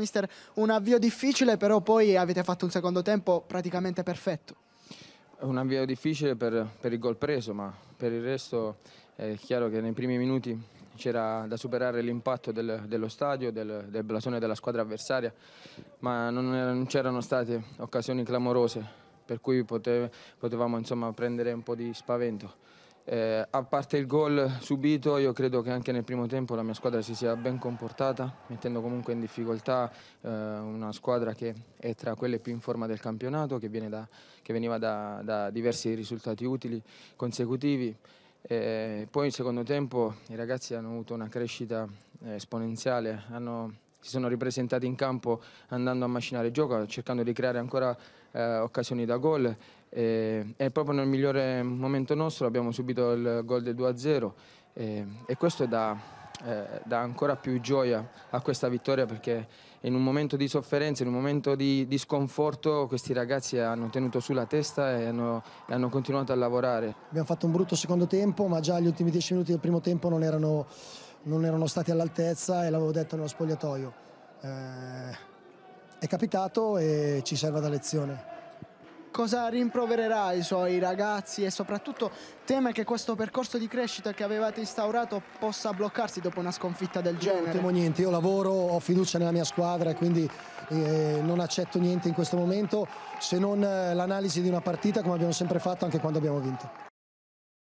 Mister, un avvio difficile, però poi avete fatto un secondo tempo praticamente perfetto. Un avvio difficile per, per il gol preso, ma per il resto è chiaro che nei primi minuti c'era da superare l'impatto del, dello stadio, del, del, blasone della squadra avversaria, ma non, c'erano state occasioni clamorose per cui potevamo insomma, prendere un po' di spavento. Eh, a parte il gol subito, io credo che anche nel primo tempo la mia squadra si sia ben comportata, mettendo comunque in difficoltà eh, una squadra che è tra quelle più in forma del campionato, che, da, che veniva da, da, diversi risultati utili consecutivi. Eh, poi in secondo tempo i ragazzi hanno avuto una crescita eh, esponenziale, hanno si sono ripresentati in campo andando a macinare il gioco, cercando di creare ancora eh, occasioni da gol e, e, proprio nel migliore momento nostro abbiamo subito il gol del 2-0 e, e, questo dà, eh, dà, ancora più gioia a questa vittoria perché in un momento di sofferenza, in un momento di, di sconforto questi ragazzi hanno tenuto sulla testa e hanno, e hanno continuato a lavorare. Abbiamo fatto un brutto secondo tempo ma già gli ultimi dieci minuti del primo tempo non erano non erano stati all'altezza e l'avevo detto nello spogliatoio. Eh, è capitato e ci serve da lezione. Cosa rimprovererà i suoi ragazzi e soprattutto teme che questo percorso di crescita che avevate instaurato possa bloccarsi dopo una sconfitta del genere? Io non temo niente, io lavoro, ho fiducia nella mia squadra e quindi eh, non accetto niente in questo momento se non eh, l'analisi di una partita come abbiamo sempre fatto anche quando abbiamo vinto.